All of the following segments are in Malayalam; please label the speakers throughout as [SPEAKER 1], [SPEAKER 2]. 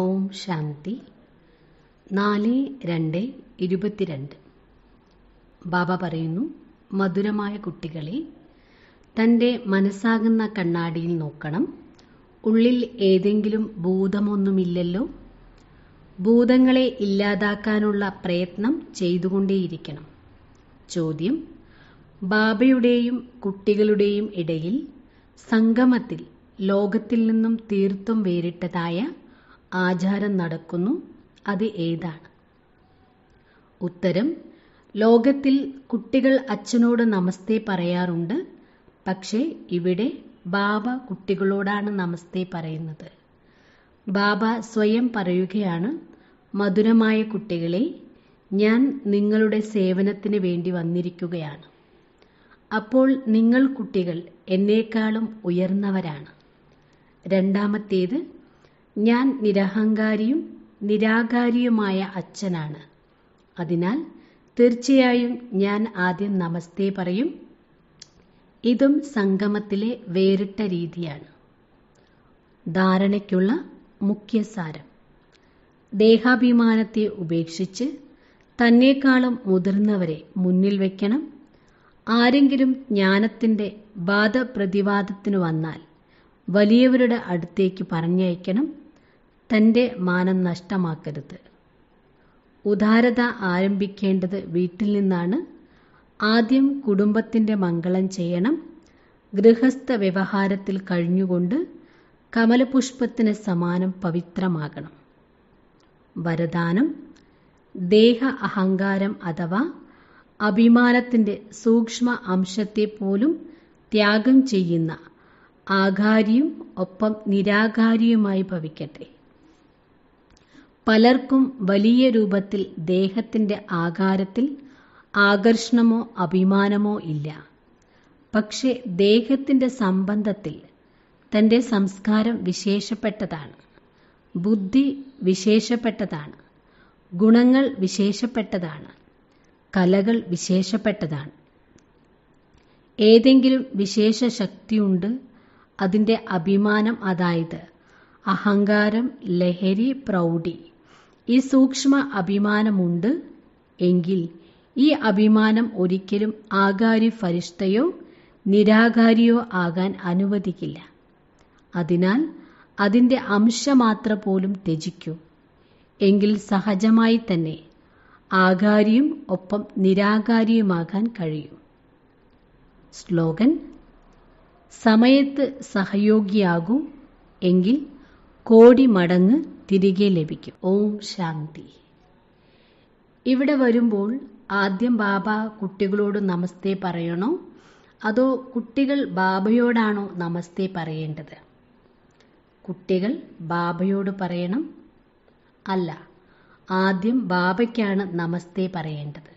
[SPEAKER 1] ഓം ശാന്തി നാല് രണ്ട് ഇരുപത്തിരണ്ട് ബാബ പറയുന്നു മധുരമായ കുട്ടികളെ തൻ്റെ മനസ്സാകുന്ന കണ്ണാടിയിൽ നോക്കണം ഉള്ളിൽ ഏതെങ്കിലും ഭൂതമൊന്നുമില്ലല്ലോ ഭൂതങ്ങളെ ഇല്ലാതാക്കാനുള്ള പ്രയത്നം ചെയ്തുകൊണ്ടേയിരിക്കണം ചോദ്യം ബാബയുടെയും കുട്ടികളുടെയും ഇടയിൽ സംഗമത്തിൽ ലോകത്തിൽ നിന്നും തീർത്തും വേറിട്ടതായ ആചാരം നടക്കുന്നു അത് ഏതാണ് ഉത്തരം ലോകത്തിൽ കുട്ടികൾ അച്ഛനോട് നമസ്തേ പറയാറുണ്ട് പക്ഷേ ഇവിടെ ബാബ കുട്ടികളോടാണ് നമസ്തേ പറയുന്നത് ബാബ സ്വയം പറയുകയാണ് മധുരമായ കുട്ടികളെ ഞാൻ നിങ്ങളുടെ സേവനത്തിന് വേണ്ടി വന്നിരിക്കുകയാണ് അപ്പോൾ നിങ്ങൾ കുട്ടികൾ എന്നേക്കാളും ഉയർന്നവരാണ് രണ്ടാമത്തേത് ഞാൻ നിരഹങ്കാരിയും നിരാകാരിയുമായ അച്ഛനാണ് അതിനാൽ തീർച്ചയായും ഞാൻ ആദ്യം നമസ്തേ പറയും ഇതും സംഗമത്തിലെ വേറിട്ട രീതിയാണ് ധാരണയ്ക്കുള്ള മുഖ്യസാരം ദേഹാഭിമാനത്തെ ഉപേക്ഷിച്ച് തന്നെക്കാളും മുതിർന്നവരെ മുന്നിൽ വയ്ക്കണം ആരെങ്കിലും ജ്ഞാനത്തിന്റെ വാദപ്രതിവാദത്തിനു വന്നാൽ വലിയവരുടെ അടുത്തേക്ക് പറഞ്ഞയക്കണം തന്റെ മാനം നഷ്ടമാക്കരുത് ഉദാരത ആരംഭിക്കേണ്ടത് വീട്ടിൽ നിന്നാണ് ആദ്യം കുടുംബത്തിന്റെ മംഗളം ചെയ്യണം ഗൃഹസ്ഥ വ്യവഹാരത്തിൽ കഴിഞ്ഞുകൊണ്ട് കമലപുഷ്പത്തിന് സമാനം പവിത്രമാകണം വരദാനം ദേഹ അഹങ്കാരം അഥവാ അഭിമാനത്തിന്റെ സൂക്ഷ്മ അംശത്തെ പോലും ത്യാഗം ചെയ്യുന്ന ആകാരിയും ഒപ്പം നിരാകാരിയുമായി ഭവിക്കട്ടെ പലർക്കും വലിയ രൂപത്തിൽ ദേഹത്തിൻ്റെ ആകാരത്തിൽ ആകർഷണമോ അഭിമാനമോ ഇല്ല പക്ഷെ ദേഹത്തിൻ്റെ സംബന്ധത്തിൽ തൻ്റെ സംസ്കാരം വിശേഷപ്പെട്ടതാണ് ബുദ്ധി വിശേഷപ്പെട്ടതാണ് ഗുണങ്ങൾ വിശേഷപ്പെട്ടതാണ് കലകൾ വിശേഷപ്പെട്ടതാണ് ഏതെങ്കിലും വിശേഷ ശക്തിയുണ്ട് അതിൻ്റെ അഭിമാനം അതായത് അഹങ്കാരം ലഹരി പ്രൗഢി ഈ സൂക്ഷ്മ അഭിമാനമുണ്ട് എങ്കിൽ ഈ അഭിമാനം ഒരിക്കലും ആകാരി ഫരിഷ്തയോ നിരാകാരിയോ ആകാൻ അനുവദിക്കില്ല അതിനാൽ അതിൻ്റെ അംശമാത്ര പോലും ത്യജിക്കൂ എങ്കിൽ സഹജമായി തന്നെ ആകാരിയും ഒപ്പം നിരാകാരിയുമാകാൻ കഴിയും സ്ലോഗൻ സമയത്ത് സഹയോഗിയാകൂ എങ്കിൽ കോടി മടങ്ങ് തിരികെ ലഭിക്കും ഓം ശാന്തി ഇവിടെ വരുമ്പോൾ ആദ്യം ബാബ കുട്ടികളോട് നമസ്തേ പറയണോ അതോ കുട്ടികൾ ബാബയോടാണോ നമസ്തേ പറയേണ്ടത് കുട്ടികൾ ബാബയോട് പറയണം അല്ല ആദ്യം ബാബയ്ക്കാണ് നമസ്തേ പറയേണ്ടത്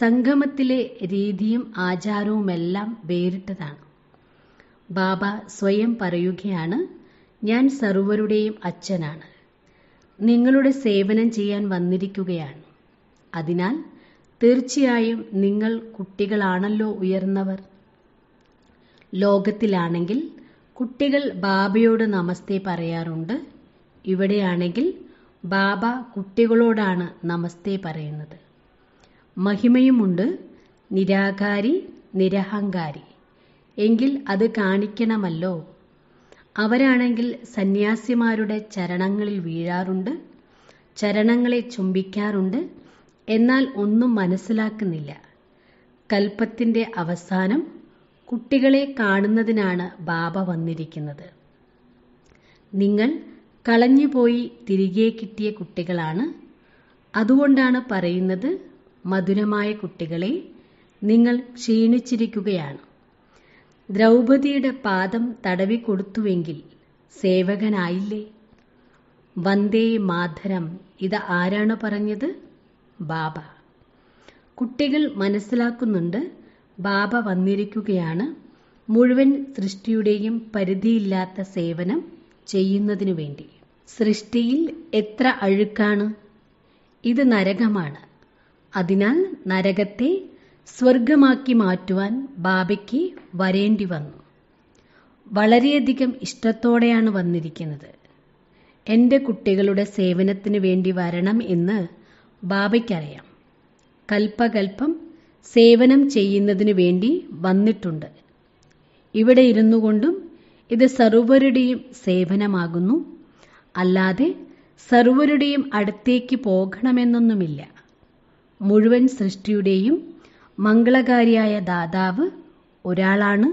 [SPEAKER 1] സംഗമത്തിലെ രീതിയും ആചാരവുമെല്ലാം വേറിട്ടതാണ് ബാബ സ്വയം പറയുകയാണ് ഞാൻ സർവരുടെയും അച്ഛനാണ് നിങ്ങളുടെ സേവനം ചെയ്യാൻ വന്നിരിക്കുകയാണ് അതിനാൽ തീർച്ചയായും നിങ്ങൾ കുട്ടികളാണല്ലോ ഉയർന്നവർ ലോകത്തിലാണെങ്കിൽ കുട്ടികൾ ബാബയോട് നമസ്തേ പറയാറുണ്ട് ഇവിടെയാണെങ്കിൽ ബാബ കുട്ടികളോടാണ് നമസ്തേ പറയുന്നത് മഹിമയുമുണ്ട് നിരാകാരി നിരഹങ്കാരി എങ്കിൽ അത് കാണിക്കണമല്ലോ അവരാണെങ്കിൽ സന്യാസിമാരുടെ ചരണങ്ങളിൽ വീഴാറുണ്ട് ചരണങ്ങളെ ചുംബിക്കാറുണ്ട് എന്നാൽ ഒന്നും മനസ്സിലാക്കുന്നില്ല കൽപ്പത്തിൻ്റെ അവസാനം കുട്ടികളെ കാണുന്നതിനാണ് ബാബ വന്നിരിക്കുന്നത് നിങ്ങൾ കളഞ്ഞുപോയി തിരികെ കിട്ടിയ കുട്ടികളാണ് അതുകൊണ്ടാണ് പറയുന്നത് മധുരമായ കുട്ടികളെ നിങ്ങൾ ക്ഷീണിച്ചിരിക്കുകയാണ് ദ്രൗപതിയുടെ പാദം തടവിക്കൊടുത്തുവെങ്കിൽ സേവകനായില്ലേ വന്ദേ മാധരം ഇത് ആരാണ് പറഞ്ഞത് ബാബ കുട്ടികൾ മനസ്സിലാക്കുന്നുണ്ട് ബാബ വന്നിരിക്കുകയാണ് മുഴുവൻ സൃഷ്ടിയുടെയും പരിധിയില്ലാത്ത സേവനം ചെയ്യുന്നതിനു വേണ്ടി സൃഷ്ടിയിൽ എത്ര അഴുക്കാണ് ഇത് നരകമാണ് അതിനാൽ നരകത്തെ സ്വർഗമാക്കി മാറ്റുവാൻ ബാബയ്ക്ക് വരേണ്ടി വന്നു വളരെയധികം ഇഷ്ടത്തോടെയാണ് വന്നിരിക്കുന്നത് എൻ്റെ കുട്ടികളുടെ സേവനത്തിന് വേണ്ടി വരണം എന്ന് ബാബയ്ക്കറിയാം കൽപ്പകൽപ്പം സേവനം ചെയ്യുന്നതിനു വേണ്ടി വന്നിട്ടുണ്ട് ഇവിടെ ഇരുന്നു കൊണ്ടും ഇത് സർവരുടെയും സേവനമാകുന്നു അല്ലാതെ സർവരുടെയും അടുത്തേക്ക് പോകണമെന്നൊന്നുമില്ല മുഴുവൻ സൃഷ്ടിയുടെയും മംഗളകാരിയായ ദാതാവ് ഒരാളാണ്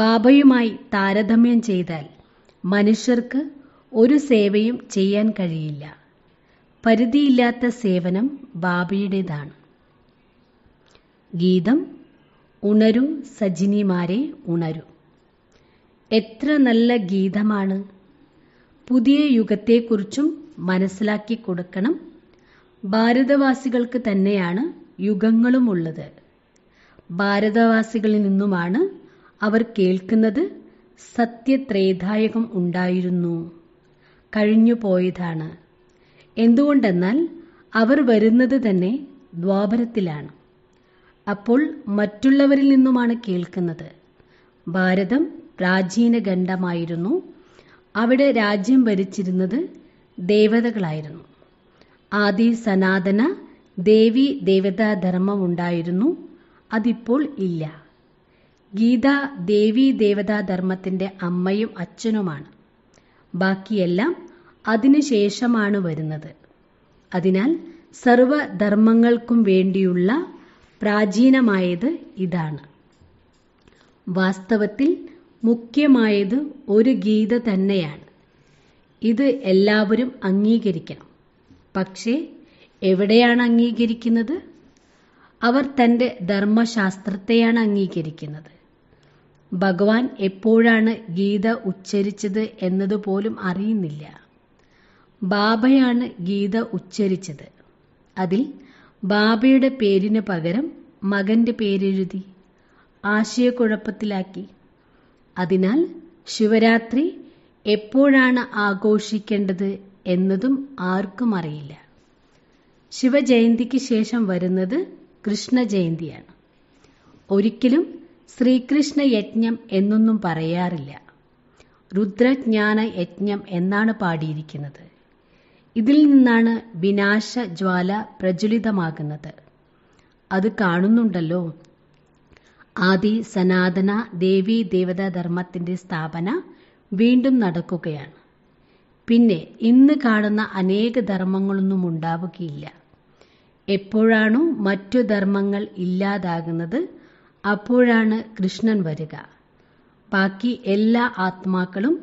[SPEAKER 1] ബാബയുമായി താരതമ്യം ചെയ്താൽ മനുഷ്യർക്ക് ഒരു സേവയും ചെയ്യാൻ കഴിയില്ല പരിധിയില്ലാത്ത സേവനം ബാബയുടേതാണ് ഗീതം ഉണരു സജിനിമാരെ ഉണരു എത്ര നല്ല ഗീതമാണ് പുതിയ യുഗത്തെക്കുറിച്ചും മനസ്സിലാക്കി കൊടുക്കണം ഭാരതവാസികൾക്ക് തന്നെയാണ് യുഗങ്ങളുമുള്ളത് ഭാരതവാസികളിൽ നിന്നുമാണ് അവർ കേൾക്കുന്നത് സത്യത്രേധായകം ഉണ്ടായിരുന്നു കഴിഞ്ഞു പോയതാണ് എന്തുകൊണ്ടെന്നാൽ അവർ വരുന്നത് തന്നെ ദ്വാപരത്തിലാണ് അപ്പോൾ മറ്റുള്ളവരിൽ നിന്നുമാണ് കേൾക്കുന്നത് ഭാരതം പ്രാചീന ഖണ്ഡമായിരുന്നു അവിടെ രാജ്യം ഭരിച്ചിരുന്നത് ദേവതകളായിരുന്നു ആദി സനാതന ദേവി ദേവതാ ഉണ്ടായിരുന്നു അതിപ്പോൾ ഇല്ല ഗീത ദേവി ദേവതാ ധർമ്മത്തിന്റെ അമ്മയും അച്ഛനുമാണ് ബാക്കിയെല്ലാം അതിനുശേഷമാണ് വരുന്നത് അതിനാൽ സർവധർമ്മങ്ങൾക്കും വേണ്ടിയുള്ള പ്രാചീനമായത് ഇതാണ് വാസ്തവത്തിൽ മുഖ്യമായത് ഒരു ഗീത തന്നെയാണ് ഇത് എല്ലാവരും അംഗീകരിക്കണം പക്ഷേ എവിടെയാണ് അംഗീകരിക്കുന്നത് അവർ തന്റെ ധർമ്മശാസ്ത്രത്തെയാണ് അംഗീകരിക്കുന്നത് ഭഗവാൻ എപ്പോഴാണ് ഗീത ഉച്ചരിച്ചത് എന്നതുപോലും അറിയുന്നില്ല ബാബയാണ് ഗീത ഉച്ചരിച്ചത് അതിൽ ബാബയുടെ പേരിന് പകരം മകന്റെ പേരെഴുതി ആശയക്കുഴപ്പത്തിലാക്കി അതിനാൽ ശിവരാത്രി എപ്പോഴാണ് ആഘോഷിക്കേണ്ടത് എന്നതും ആർക്കും അറിയില്ല ശിവജയന്തിക്ക് ശേഷം വരുന്നത് കൃഷ്ണജയന്തിയാണ് ഒരിക്കലും ശ്രീകൃഷ്ണ യജ്ഞം എന്നൊന്നും പറയാറില്ല രുദ്രജ്ഞാന യജ്ഞം എന്നാണ് പാടിയിരിക്കുന്നത് ഇതിൽ നിന്നാണ് വിനാശ ജ്വാല പ്രജ്വലിതമാകുന്നത് അത് കാണുന്നുണ്ടല്ലോ ആദി സനാതന ദേവീ ദേവതാ സ്ഥാപന വീണ്ടും നടക്കുകയാണ് പിന്നെ ഇന്ന് കാണുന്ന അനേക ധർമ്മങ്ങളൊന്നും ഉണ്ടാവുകയില്ല എപ്പോഴാണോ മറ്റു ധർമ്മങ്ങൾ ഇല്ലാതാകുന്നത് അപ്പോഴാണ് കൃഷ്ണൻ വരിക ബാക്കി എല്ലാ ആത്മാക്കളും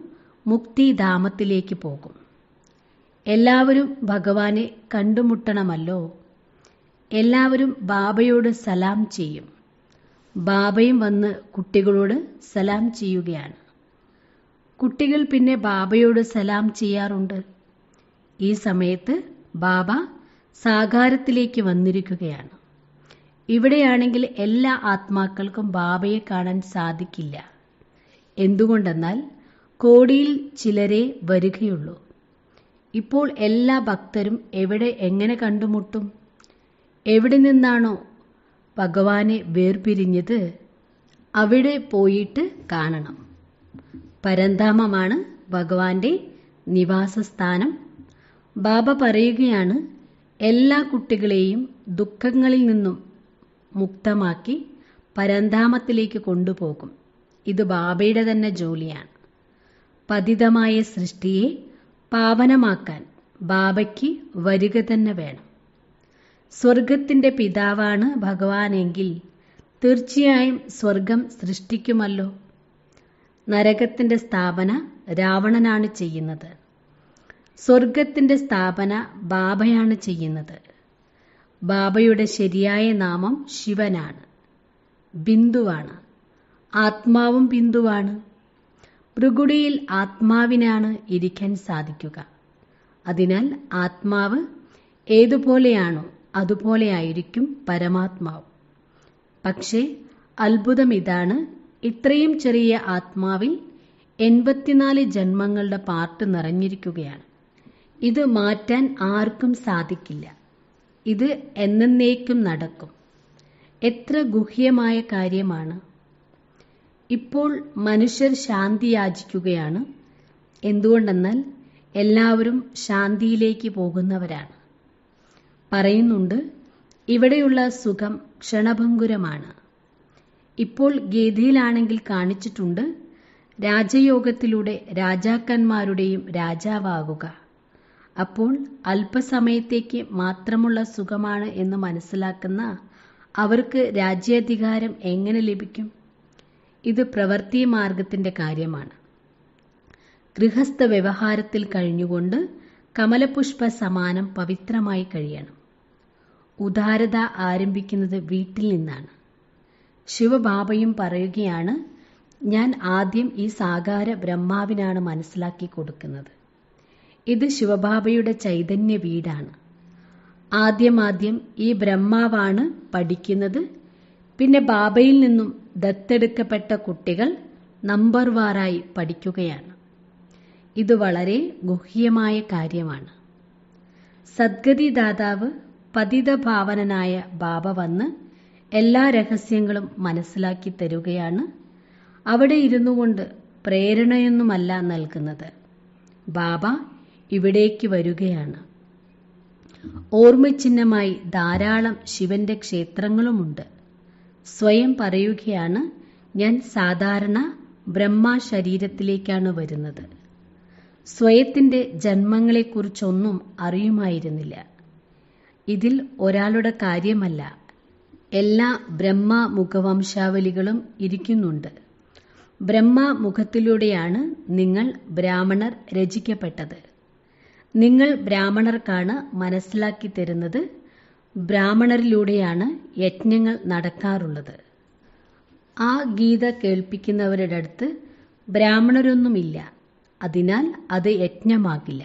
[SPEAKER 1] മുക്തിധാമത്തിലേക്ക് പോകും എല്ലാവരും ഭഗവാനെ കണ്ടുമുട്ടണമല്ലോ എല്ലാവരും ബാബയോട് സലാം ചെയ്യും ബാബയും വന്ന് കുട്ടികളോട് സലാം ചെയ്യുകയാണ് കുട്ടികൾ പിന്നെ ബാബയോട് സലാം ചെയ്യാറുണ്ട് ഈ സമയത്ത് ബാബ സാകാരത്തിലേക്ക് വന്നിരിക്കുകയാണ് ഇവിടെയാണെങ്കിൽ എല്ലാ ആത്മാക്കൾക്കും ബാബയെ കാണാൻ സാധിക്കില്ല എന്തുകൊണ്ടെന്നാൽ കോടിയിൽ ചിലരെ വരികയുള്ളൂ ഇപ്പോൾ എല്ലാ ഭക്തരും എവിടെ എങ്ങനെ കണ്ടുമുട്ടും എവിടെ നിന്നാണോ ഭഗവാനെ വേർപിരിഞ്ഞത് അവിടെ പോയിട്ട് കാണണം പരന്താമമാണ് ഭഗവാന്റെ നിവാസസ്ഥാനം ബാബ പറയുകയാണ് എല്ലാ കുട്ടികളെയും ദുഃഖങ്ങളിൽ നിന്നും മുക്തമാക്കി പരന്താമത്തിലേക്ക് കൊണ്ടുപോകും ഇത് ബാബയുടെ തന്നെ ജോലിയാണ് പതിതമായ സൃഷ്ടിയെ പാവനമാക്കാൻ ബാബയ്ക്ക് വരിക തന്നെ വേണം സ്വർഗത്തിൻ്റെ പിതാവാണ് ഭഗവാനെങ്കിൽ തീർച്ചയായും സ്വർഗം സൃഷ്ടിക്കുമല്ലോ നരകത്തിൻ്റെ സ്ഥാപന രാവണനാണ് ചെയ്യുന്നത് സ്വർഗത്തിന്റെ സ്ഥാപന ബാബയാണ് ചെയ്യുന്നത് ബാബയുടെ ശരിയായ നാമം ശിവനാണ് ബിന്ദുവാണ് ആത്മാവും ബിന്ദുവാണ് മൃഗുടിയിൽ ആത്മാവിനാണ് ഇരിക്കാൻ സാധിക്കുക അതിനാൽ ആത്മാവ് ഏതുപോലെയാണോ അതുപോലെയായിരിക്കും പരമാത്മാവ് പക്ഷേ അത്ഭുതം ഇതാണ് ഇത്രയും ചെറിയ ആത്മാവിൽ എൺപത്തിനാല് ജന്മങ്ങളുടെ പാർട്ട് നിറഞ്ഞിരിക്കുകയാണ് ഇത് മാറ്റാൻ ആർക്കും സാധിക്കില്ല ഇത് എന്നേക്കും നടക്കും എത്ര ഗുഹ്യമായ കാര്യമാണ് ഇപ്പോൾ മനുഷ്യർ ശാന്തി യാചിക്കുകയാണ് എന്തുകൊണ്ടെന്നാൽ എല്ലാവരും ശാന്തിയിലേക്ക് പോകുന്നവരാണ് പറയുന്നുണ്ട് ഇവിടെയുള്ള സുഖം ക്ഷണഭങ്കുരമാണ് ഇപ്പോൾ ഗീതയിലാണെങ്കിൽ കാണിച്ചിട്ടുണ്ട് രാജയോഗത്തിലൂടെ രാജാക്കന്മാരുടെയും രാജാവാകുക അപ്പോൾ അല്പസമയത്തേക്ക് മാത്രമുള്ള സുഖമാണ് എന്ന് മനസ്സിലാക്കുന്ന അവർക്ക് രാജ്യാധികാരം എങ്ങനെ ലഭിക്കും ഇത് പ്രവൃത്തി മാർഗത്തിന്റെ കാര്യമാണ് ഗൃഹസ്ഥ വ്യവഹാരത്തിൽ കഴിഞ്ഞുകൊണ്ട് കമലപുഷ്പ സമാനം പവിത്രമായി കഴിയണം ഉദാരത ആരംഭിക്കുന്നത് വീട്ടിൽ നിന്നാണ് ശിവബാബയും പറയുകയാണ് ഞാൻ ആദ്യം ഈ സാകാര ബ്രഹ്മാവിനാണ് മനസ്സിലാക്കി കൊടുക്കുന്നത് ഇത് ശിവബാബയുടെ ചൈതന്യ വീടാണ് ആദ്യമാദ്യം ഈ ബ്രഹ്മാവാണ് പഠിക്കുന്നത് പിന്നെ ബാബയിൽ നിന്നും ദത്തെടുക്കപ്പെട്ട കുട്ടികൾ നമ്പർ വാറായി പഠിക്കുകയാണ് ഇത് വളരെ ഗുഹ്യമായ കാര്യമാണ് സദ്ഗതി ദാതാവ് പതിതഭാവനനായ ബാബ വന്ന് എല്ലാ രഹസ്യങ്ങളും മനസ്സിലാക്കി തരുകയാണ് അവിടെ ഇരുന്നു കൊണ്ട് പ്രേരണയൊന്നുമല്ല നൽകുന്നത് ബാബ ഇവിടേക്ക് വരികയാണ് ഓർമ്മചിഹ്നമായി ധാരാളം ശിവന്റെ ക്ഷേത്രങ്ങളുമുണ്ട് സ്വയം പറയുകയാണ് ഞാൻ സാധാരണ ബ്രഹ്മ ശരീരത്തിലേക്കാണ് വരുന്നത് സ്വയത്തിന്റെ ജന്മങ്ങളെക്കുറിച്ചൊന്നും അറിയുമായിരുന്നില്ല ഇതിൽ ഒരാളുടെ കാര്യമല്ല എല്ലാ ബ്രഹ്മ മുഖവംശാവലികളും ഇരിക്കുന്നുണ്ട് ബ്രഹ്മ മുഖത്തിലൂടെയാണ് നിങ്ങൾ ബ്രാഹ്മണർ രചിക്കപ്പെട്ടത് നിങ്ങൾ ബ്രാഹ്മണർക്കാണ് മനസ്സിലാക്കി തരുന്നത് ബ്രാഹ്മണരിലൂടെയാണ് യജ്ഞങ്ങൾ നടക്കാറുള്ളത് ആ ഗീത കേൾപ്പിക്കുന്നവരുടെ അടുത്ത് ബ്രാഹ്മണരൊന്നുമില്ല അതിനാൽ അത് യജ്ഞമാകില്ല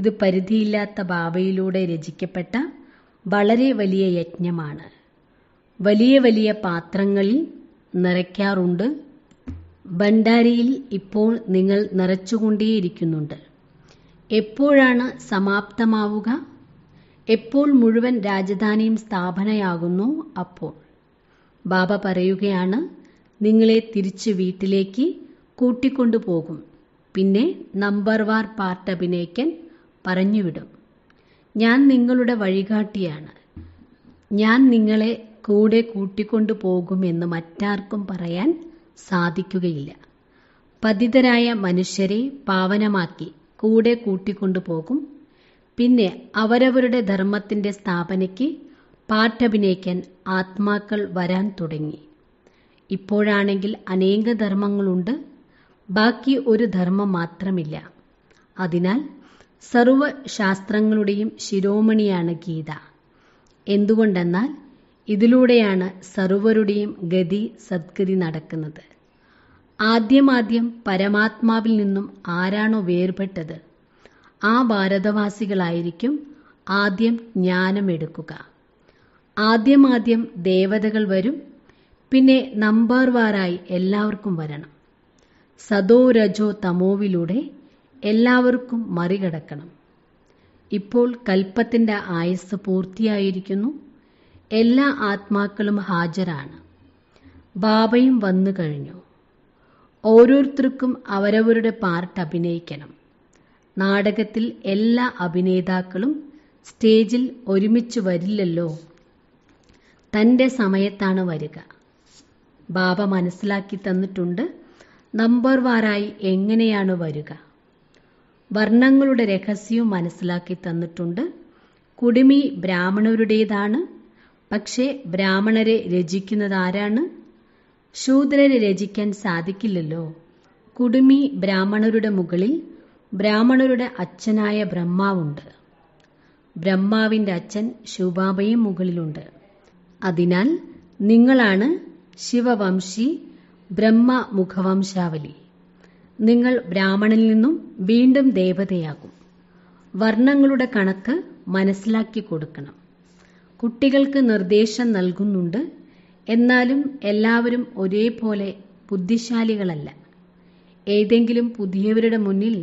[SPEAKER 1] ഇത് പരിധിയില്ലാത്ത ഭാവയിലൂടെ രചിക്കപ്പെട്ട വളരെ വലിയ യജ്ഞമാണ് വലിയ വലിയ പാത്രങ്ങളിൽ നിറയ്ക്കാറുണ്ട് ഭണ്ഡാരിയിൽ ഇപ്പോൾ നിങ്ങൾ നിറച്ചുകൊണ്ടേയിരിക്കുന്നുണ്ട് എപ്പോഴാണ് സമാപ്തമാവുക എപ്പോൾ മുഴുവൻ രാജധാനിയും സ്ഥാപനയാകുന്നു അപ്പോൾ ബാബ പറയുകയാണ് നിങ്ങളെ തിരിച്ച് വീട്ടിലേക്ക് കൂട്ടിക്കൊണ്ടുപോകും പിന്നെ നമ്പർ വാർ പാർട്ട് അഭിനയിക്കൻ പറഞ്ഞുവിടും ഞാൻ നിങ്ങളുടെ വഴികാട്ടിയാണ് ഞാൻ നിങ്ങളെ കൂടെ കൂട്ടിക്കൊണ്ടു പോകുമെന്ന് മറ്റാർക്കും പറയാൻ സാധിക്കുകയില്ല പതിതരായ മനുഷ്യരെ പാവനമാക്കി കൂടെ പോകും പിന്നെ അവരവരുടെ ധർമ്മത്തിന്റെ സ്ഥാപനയ്ക്ക് പാട്ടഭിനയിക്കാൻ ആത്മാക്കൾ വരാൻ തുടങ്ങി ഇപ്പോഴാണെങ്കിൽ അനേക ധർമ്മങ്ങളുണ്ട് ബാക്കി ഒരു ധർമ്മം മാത്രമില്ല അതിനാൽ സർവശാസ്ത്രങ്ങളുടെയും ശാസ്ത്രങ്ങളുടെയും ശിരോമണിയാണ് ഗീത എന്തുകൊണ്ടെന്നാൽ ഇതിലൂടെയാണ് സർവരുടെയും ഗതി സദ്ഗതി നടക്കുന്നത് ആദ്യമാദ്യം പരമാത്മാവിൽ നിന്നും ആരാണോ വേർപെട്ടത് ആ ഭാരതവാസികളായിരിക്കും ആദ്യം ജ്ഞാനമെടുക്കുക ആദ്യമാദ്യം ദേവതകൾ വരും പിന്നെ നമ്പാർവാറായി എല്ലാവർക്കും വരണം സദോ രജോ തമോവിലൂടെ എല്ലാവർക്കും മറികടക്കണം ഇപ്പോൾ കൽപ്പത്തിൻ്റെ ആയസ് പൂർത്തിയായിരിക്കുന്നു എല്ലാ ആത്മാക്കളും ഹാജരാണ് ബാബയും വന്നു കഴിഞ്ഞു ഓരോരുത്തർക്കും അവരവരുടെ പാർട്ട് അഭിനയിക്കണം നാടകത്തിൽ എല്ലാ അഭിനേതാക്കളും സ്റ്റേജിൽ ഒരുമിച്ച് വരില്ലല്ലോ തൻ്റെ സമയത്താണ് വരിക ബാബ മനസ്സിലാക്കി തന്നിട്ടുണ്ട് നമ്പർ വാറായി എങ്ങനെയാണ് വരിക വർണ്ണങ്ങളുടെ രഹസ്യവും മനസ്സിലാക്കി തന്നിട്ടുണ്ട് കുടുമി ബ്രാഹ്മണരുടേതാണ് പക്ഷേ ബ്രാഹ്മണരെ രചിക്കുന്നത് ആരാണ് ശൂദ്രരെ രചിക്കാൻ സാധിക്കില്ലല്ലോ കുടുമി ബ്രാഹ്മണരുടെ മുകളിൽ ബ്രാഹ്മണരുടെ അച്ഛനായ ബ്രഹ്മാവുണ്ട് ബ്രഹ്മാവിന്റെ അച്ഛൻ ശുബാബയും മുകളിലുണ്ട് അതിനാൽ നിങ്ങളാണ് ശിവവംശി ബ്രഹ്മ മുഖവംശാവലി നിങ്ങൾ ബ്രാഹ്മണിൽ നിന്നും വീണ്ടും ദേവതയാകും വർണ്ണങ്ങളുടെ കണക്ക് മനസ്സിലാക്കി കൊടുക്കണം കുട്ടികൾക്ക് നിർദ്ദേശം നൽകുന്നുണ്ട് എന്നാലും എല്ലാവരും ഒരേപോലെ ബുദ്ധിശാലികളല്ല ഏതെങ്കിലും പുതിയവരുടെ മുന്നിൽ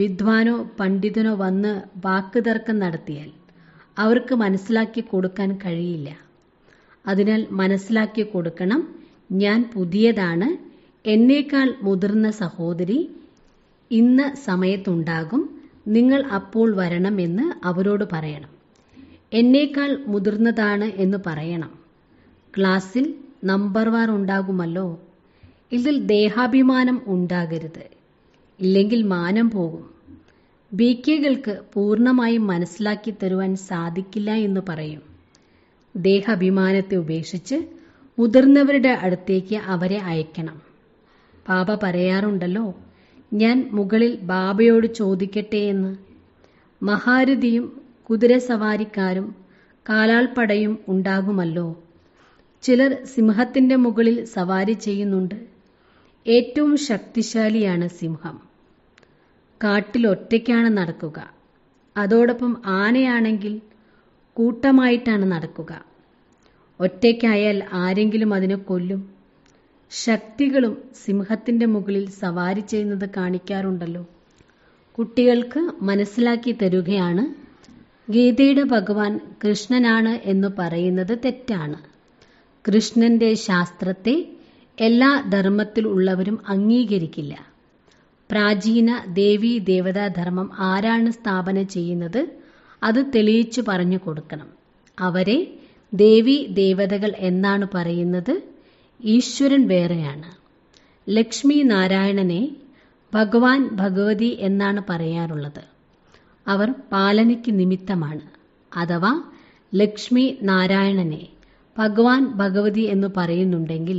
[SPEAKER 1] വിദ്വാനോ പണ്ഡിതനോ വന്ന് വാക്കുതർക്കം നടത്തിയാൽ അവർക്ക് മനസ്സിലാക്കി കൊടുക്കാൻ കഴിയില്ല അതിനാൽ മനസ്സിലാക്കി കൊടുക്കണം ഞാൻ പുതിയതാണ് എന്നേക്കാൾ മുതിർന്ന സഹോദരി ഇന്ന് സമയത്തുണ്ടാകും നിങ്ങൾ അപ്പോൾ വരണമെന്ന് അവരോട് പറയണം എന്നേക്കാൾ മുതിർന്നതാണ് എന്ന് പറയണം ക്ലാസ്സിൽ നമ്പർ വാർ ഉണ്ടാകുമല്ലോ ഇതിൽ ദേഹാഭിമാനം ഉണ്ടാകരുത് ഇല്ലെങ്കിൽ മാനം പോകും ബി കെകൾക്ക് പൂർണ്ണമായും മനസ്സിലാക്കി തരുവാൻ സാധിക്കില്ല എന്ന് പറയും ദേഹാഭിമാനത്തെ ഉപേക്ഷിച്ച് മുതിർന്നവരുടെ അടുത്തേക്ക് അവരെ അയക്കണം ബാബ പറയാറുണ്ടല്ലോ ഞാൻ മുകളിൽ ബാബയോട് ചോദിക്കട്ടെ എന്ന് മഹാരഥിയും കുതിരസവാരിക്കാരും കാലാൾപ്പടയും ഉണ്ടാകുമല്ലോ ചിലർ സിംഹത്തിന്റെ മുകളിൽ സവാരി ചെയ്യുന്നുണ്ട് ഏറ്റവും ശക്തിശാലിയാണ് സിംഹം കാട്ടിൽ ഒറ്റയ്ക്കാണ് നടക്കുക അതോടൊപ്പം ആനയാണെങ്കിൽ കൂട്ടമായിട്ടാണ് നടക്കുക ഒറ്റയ്ക്കായാൽ ആരെങ്കിലും അതിനെ കൊല്ലും ശക്തികളും സിംഹത്തിന്റെ മുകളിൽ സവാരി ചെയ്യുന്നത് കാണിക്കാറുണ്ടല്ലോ കുട്ടികൾക്ക് മനസ്സിലാക്കി തരുകയാണ് ഗീതയുടെ ഭഗവാൻ കൃഷ്ണനാണ് എന്ന് പറയുന്നത് തെറ്റാണ് കൃഷ്ണന്റെ ശാസ്ത്രത്തെ എല്ലാ ധർമ്മത്തിൽ ഉള്ളവരും അംഗീകരിക്കില്ല പ്രാചീന ദേവീ ദേവതാ ധർമ്മം ആരാണ് സ്ഥാപന ചെയ്യുന്നത് അത് തെളിയിച്ചു പറഞ്ഞു കൊടുക്കണം അവരെ ദേവി ദേവതകൾ എന്നാണ് പറയുന്നത് ഈശ്വരൻ വേറെയാണ് ലക്ഷ്മി നാരായണനെ ഭഗവാൻ ഭഗവതി എന്നാണ് പറയാറുള്ളത് അവർ പാലനയ്ക്ക് നിമിത്തമാണ് അഥവാ ലക്ഷ്മി നാരായണനെ ഭഗവാൻ ഭഗവതി എന്ന് പറയുന്നുണ്ടെങ്കിൽ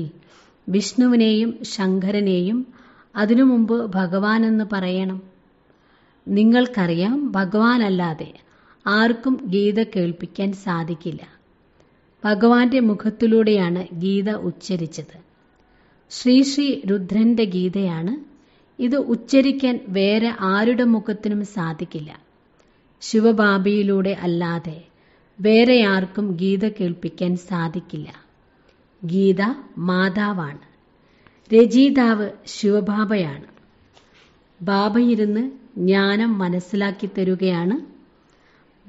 [SPEAKER 1] വിഷ്ണുവിനെയും ശങ്കരനെയും അതിനു മുമ്പ് ഭഗവാൻ എന്ന് പറയണം നിങ്ങൾക്കറിയാം ഭഗവാനല്ലാതെ ആർക്കും ഗീത കേൾപ്പിക്കാൻ സാധിക്കില്ല ഭഗവാന്റെ മുഖത്തിലൂടെയാണ് ഗീത ഉച്ചരിച്ചത് ശ്രീ ശ്രീ രുദ്രന്റെ ഗീതയാണ് ഇത് ഉച്ചരിക്കാൻ വേറെ ആരുടെ മുഖത്തിനും സാധിക്കില്ല ശിവബാബിയിലൂടെ അല്ലാതെ വേറെ ആർക്കും ഗീത കേൾപ്പിക്കാൻ സാധിക്കില്ല ഗീത മാതാവാണ് രചയിതാവ് ശിവബാബയാണ് ബാബയിരുന്ന് ജ്ഞാനം മനസ്സിലാക്കി തരുകയാണ്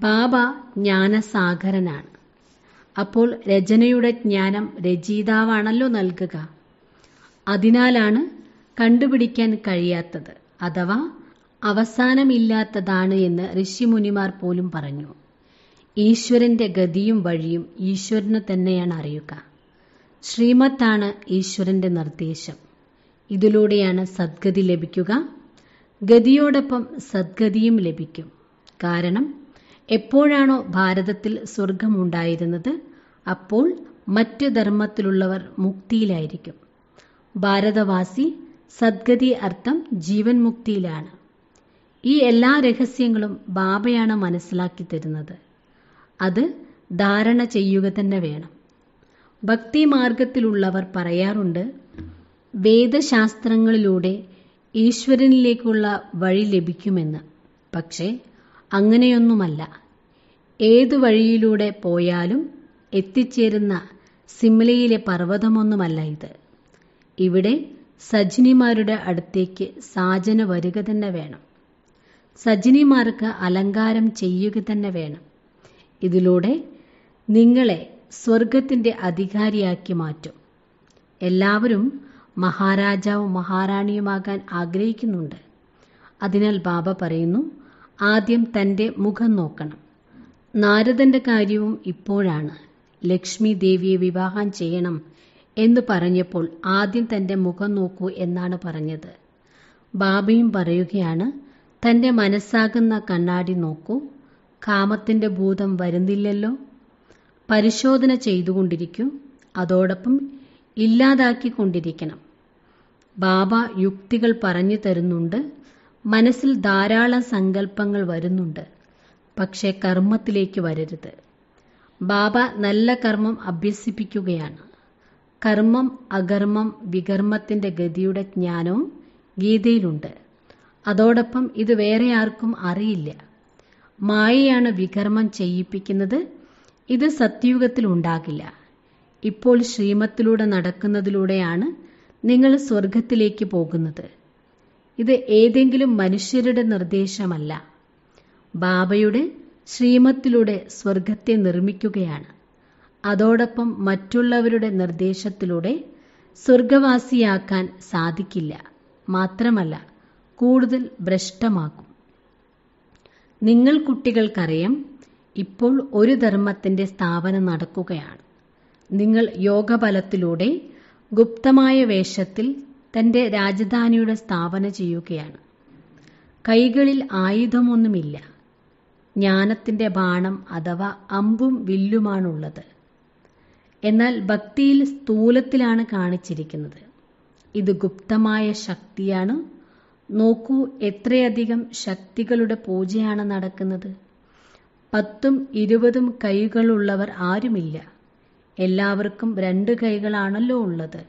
[SPEAKER 1] ബാബ ജ്ഞാനസാഗരനാണ് അപ്പോൾ രചനയുടെ ജ്ഞാനം രചയിതാവാണല്ലോ നൽകുക അതിനാലാണ് കണ്ടുപിടിക്കാൻ കഴിയാത്തത് അഥവാ അവസാനമില്ലാത്തതാണ് എന്ന് ഋഷിമുനിമാർ പോലും പറഞ്ഞു ഈശ്വരന്റെ ഗതിയും വഴിയും ഈശ്വരന് തന്നെയാണ് അറിയുക ശ്രീമത്താണ് ഈശ്വരന്റെ നിർദ്ദേശം ഇതിലൂടെയാണ് സദ്ഗതി ലഭിക്കുക ഗതിയോടൊപ്പം സദ്ഗതിയും ലഭിക്കും കാരണം എപ്പോഴാണോ ഭാരതത്തിൽ സ്വർഗമുണ്ടായിരുന്നത് അപ്പോൾ മറ്റു ധർമ്മത്തിലുള്ളവർ മുക്തിയിലായിരിക്കും ഭാരതവാസി സദ്ഗതി അർത്ഥം ജീവൻ മുക്തിയിലാണ് ഈ എല്ലാ രഹസ്യങ്ങളും ബാബയാണ് മനസ്സിലാക്കി തരുന്നത് അത് ധാരണ ചെയ്യുക തന്നെ വേണം ഭക്തി മാർഗത്തിലുള്ളവർ പറയാറുണ്ട് വേദശാസ്ത്രങ്ങളിലൂടെ ഈശ്വരനിലേക്കുള്ള വഴി ലഭിക്കുമെന്ന് പക്ഷേ അങ്ങനെയൊന്നുമല്ല ഏതു വഴിയിലൂടെ പോയാലും എത്തിച്ചേരുന്ന സിംലയിലെ പർവ്വതമൊന്നുമല്ല ഇത് ഇവിടെ സജിനിമാരുടെ അടുത്തേക്ക് സാജന വരിക തന്നെ വേണം സജിനിമാർക്ക് അലങ്കാരം ചെയ്യുക തന്നെ വേണം ഇതിലൂടെ നിങ്ങളെ സ്വർഗത്തിൻ്റെ അധികാരിയാക്കി മാറ്റും എല്ലാവരും മഹാരാജാവും മഹാറാണിയുമാകാൻ ആഗ്രഹിക്കുന്നുണ്ട് അതിനാൽ ബാബ പറയുന്നു ആദ്യം തൻ്റെ മുഖം നോക്കണം നാരദന്റെ കാര്യവും ഇപ്പോഴാണ് ലക്ഷ്മി ദേവിയെ വിവാഹം ചെയ്യണം എന്ന് പറഞ്ഞപ്പോൾ ആദ്യം തൻ്റെ മുഖം നോക്കൂ എന്നാണ് പറഞ്ഞത് ബാബയും പറയുകയാണ് തൻ്റെ മനസ്സാകുന്ന കണ്ണാടി നോക്കൂ കാമത്തിന്റെ ഭൂതം വരുന്നില്ലല്ലോ പരിശോധന ചെയ്തുകൊണ്ടിരിക്കും അതോടൊപ്പം ഇല്ലാതാക്കിക്കൊണ്ടിരിക്കണം ബാബ യുക്തികൾ പറഞ്ഞു തരുന്നുണ്ട് മനസ്സിൽ ധാരാളം സങ്കല്പങ്ങൾ വരുന്നുണ്ട് പക്ഷേ കർമ്മത്തിലേക്ക് വരരുത് ബാബ നല്ല കർമ്മം അഭ്യസിപ്പിക്കുകയാണ് കർമ്മം അകർമ്മം വികർമ്മത്തിന്റെ ഗതിയുടെ ജ്ഞാനവും ഗീതയിലുണ്ട് അതോടൊപ്പം ഇത് വേറെ ആർക്കും അറിയില്ല മായയാണ് വികർമ്മം ചെയ്യിപ്പിക്കുന്നത് ഇത് സത്യുഗത്തിൽ ഉണ്ടാകില്ല ഇപ്പോൾ ശ്രീമത്തിലൂടെ നടക്കുന്നതിലൂടെയാണ് നിങ്ങൾ സ്വർഗത്തിലേക്ക് പോകുന്നത് ഇത് ഏതെങ്കിലും മനുഷ്യരുടെ നിർദ്ദേശമല്ല ബാബയുടെ ശ്രീമത്തിലൂടെ സ്വർഗത്തെ നിർമ്മിക്കുകയാണ് അതോടൊപ്പം മറ്റുള്ളവരുടെ നിർദ്ദേശത്തിലൂടെ സ്വർഗവാസിയാക്കാൻ സാധിക്കില്ല മാത്രമല്ല കൂടുതൽ ഭ്രഷ്ടമാക്കും നിങ്ങൾ കുട്ടികൾക്കറിയാം ഇപ്പോൾ ഒരു ധർമ്മത്തിന്റെ സ്ഥാപനം നടക്കുകയാണ് നിങ്ങൾ യോഗബലത്തിലൂടെ ഗുപ്തമായ വേഷത്തിൽ തന്റെ രാജധാനിയുടെ സ്ഥാപന ചെയ്യുകയാണ് കൈകളിൽ ആയുധമൊന്നുമില്ല ജ്ഞാനത്തിന്റെ ബാണം അഥവാ അമ്പും വില്ലുമാണുള്ളത് എന്നാൽ ഭക്തിയിൽ സ്ഥൂലത്തിലാണ് കാണിച്ചിരിക്കുന്നത് ഇത് ഗുപ്തമായ ശക്തിയാണ് നോക്കൂ എത്രയധികം ശക്തികളുടെ പൂജയാണ് നടക്കുന്നത് പത്തും ഇരുപതും കൈകളുള്ളവർ ആരുമില്ല എല്ലാവർക്കും രണ്ട് കൈകളാണല്ലോ ഉള്ളത്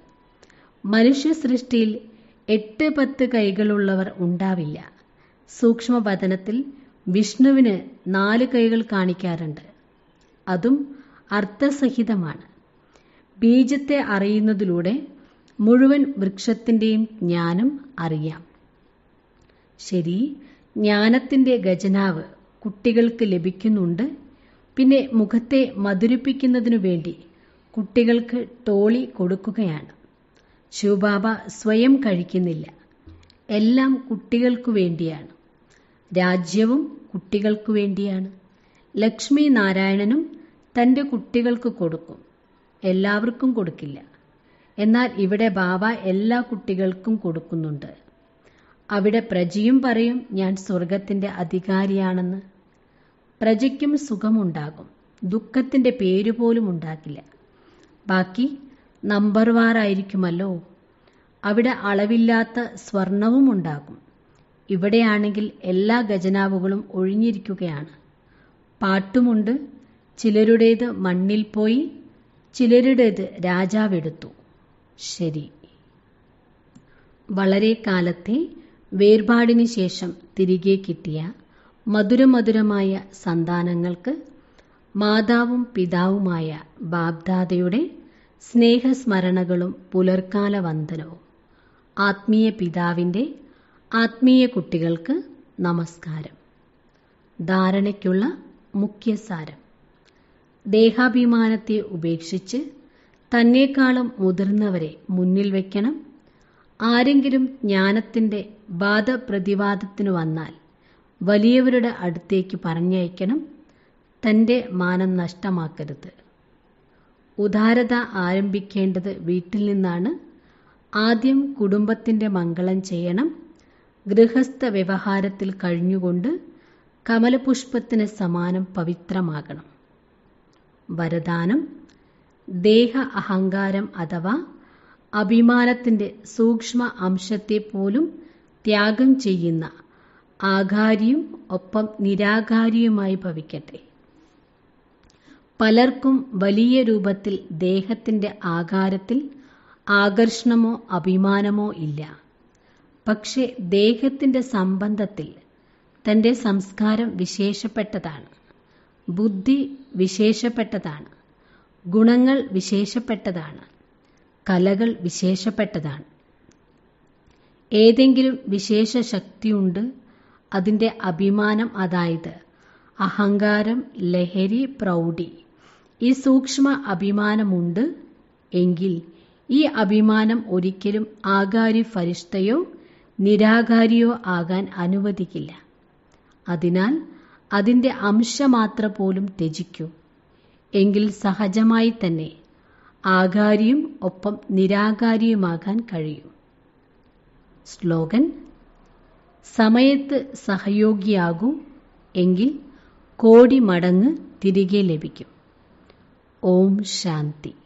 [SPEAKER 1] മനുഷ്യ സൃഷ്ടിയിൽ എട്ട് പത്ത് കൈകളുള്ളവർ ഉണ്ടാവില്ല സൂക്ഷ്മപതനത്തിൽ വിഷ്ണുവിന് നാല് കൈകൾ കാണിക്കാറുണ്ട് അതും അർത്ഥസഹിതമാണ് ബീജത്തെ അറിയുന്നതിലൂടെ മുഴുവൻ വൃക്ഷത്തിൻ്റെയും ജ്ഞാനം അറിയാം ശരി ജ്ഞാനത്തിന്റെ ഗജനാവ് കുട്ടികൾക്ക് ലഭിക്കുന്നുണ്ട് പിന്നെ മുഖത്തെ മധുരിപ്പിക്കുന്നതിനു വേണ്ടി കുട്ടികൾക്ക് ടോളി കൊടുക്കുകയാണ് ശിവബാബ സ്വയം കഴിക്കുന്നില്ല എല്ലാം കുട്ടികൾക്കു വേണ്ടിയാണ് രാജ്യവും കുട്ടികൾക്കു വേണ്ടിയാണ് ലക്ഷ്മി നാരായണനും തന്റെ കുട്ടികൾക്ക് കൊടുക്കും എല്ലാവർക്കും കൊടുക്കില്ല എന്നാൽ ഇവിടെ ബാബ എല്ലാ കുട്ടികൾക്കും കൊടുക്കുന്നുണ്ട് അവിടെ പ്രജയും പറയും ഞാൻ സ്വർഗത്തിന്റെ അധികാരിയാണെന്ന് പ്രജയ്ക്കും സുഖമുണ്ടാകും ദുഃഖത്തിന്റെ പേരുപോലും ഉണ്ടാക്കില്ല ബാക്കി നമ്പർവാറായിരിക്കുമല്ലോ അവിടെ അളവില്ലാത്ത സ്വർണവും ഉണ്ടാകും ഇവിടെയാണെങ്കിൽ എല്ലാ ഖജനാവുകളും ഒഴിഞ്ഞിരിക്കുകയാണ് പാട്ടുമുണ്ട് ചിലരുടേത് മണ്ണിൽ പോയി ചിലരുടേത് രാജാവെടുത്തു ശരി വളരെ കാലത്തെ വേർപാടിനു ശേഷം തിരികെ കിട്ടിയ മധുരമധുരമായ സന്താനങ്ങൾക്ക് മാതാവും പിതാവുമായ ബാബ്ദാദയുടെ സ്നേഹസ്മരണകളും പുലർക്കാല വന്ദനവും ആത്മീയ പിതാവിൻ്റെ ആത്മീയ കുട്ടികൾക്ക് നമസ്കാരം ധാരണയ്ക്കുള്ള മുഖ്യസാരം ദേഹാഭിമാനത്തെ ഉപേക്ഷിച്ച് തന്നെക്കാളും മുതിർന്നവരെ മുന്നിൽ വയ്ക്കണം ആരെങ്കിലും ജ്ഞാനത്തിന്റെ വാദപ്രതിവാദത്തിനു വന്നാൽ വലിയവരുടെ അടുത്തേക്ക് പറഞ്ഞയക്കണം തൻ്റെ മാനം നഷ്ടമാക്കരുത് ഉദാരത ആരംഭിക്കേണ്ടത് വീട്ടിൽ നിന്നാണ് ആദ്യം കുടുംബത്തിൻ്റെ മംഗളം ചെയ്യണം ഗൃഹസ്ഥ വ്യവഹാരത്തിൽ കഴിഞ്ഞുകൊണ്ട് കമലപുഷ്പത്തിന് സമാനം പവിത്രമാകണം വരദാനം ദേഹ അഹങ്കാരം അഥവാ അഭിമാനത്തിന്റെ സൂക്ഷ്മ അംശത്തെ പോലും ത്യാഗം ചെയ്യുന്ന ആകാരിയും ഒപ്പം നിരാകാരിയുമായി ഭവിക്കട്ടെ പലർക്കും വലിയ രൂപത്തിൽ ദേഹത്തിന്റെ ആകാരത്തിൽ ആകർഷണമോ അഭിമാനമോ ഇല്ല പക്ഷെ ദേഹത്തിന്റെ സംബന്ധത്തിൽ തന്റെ സംസ്കാരം വിശേഷപ്പെട്ടതാണ് ബുദ്ധി വിശേഷപ്പെട്ടതാണ് ഗുണങ്ങൾ വിശേഷപ്പെട്ടതാണ് കലകൾ വിശേഷപ്പെട്ടതാണ് ഏതെങ്കിലും വിശേഷ ശക്തിയുണ്ട് അതിൻ്റെ അഭിമാനം അതായത് അഹങ്കാരം ലഹരി പ്രൗഢി ഈ സൂക്ഷ്മ അഭിമാനമുണ്ട് എങ്കിൽ ഈ അഭിമാനം ഒരിക്കലും ആകാരി ഫരിഷ്ഠയോ നിരാകാരിയോ ആകാൻ അനുവദിക്കില്ല അതിനാൽ അതിൻ്റെ അംശമാത്ര പോലും ത്യജിക്കൂ എങ്കിൽ സഹജമായി തന്നെ ആകാരിയും ഒപ്പം നിരാകാരിയുമാകാൻ കഴിയും സ്ലോഗൻ സമയത്ത് സഹയോഗിയാകും എങ്കിൽ കോടി മടങ്ങ് തിരികെ ലഭിക്കും ഓം ശാന്തി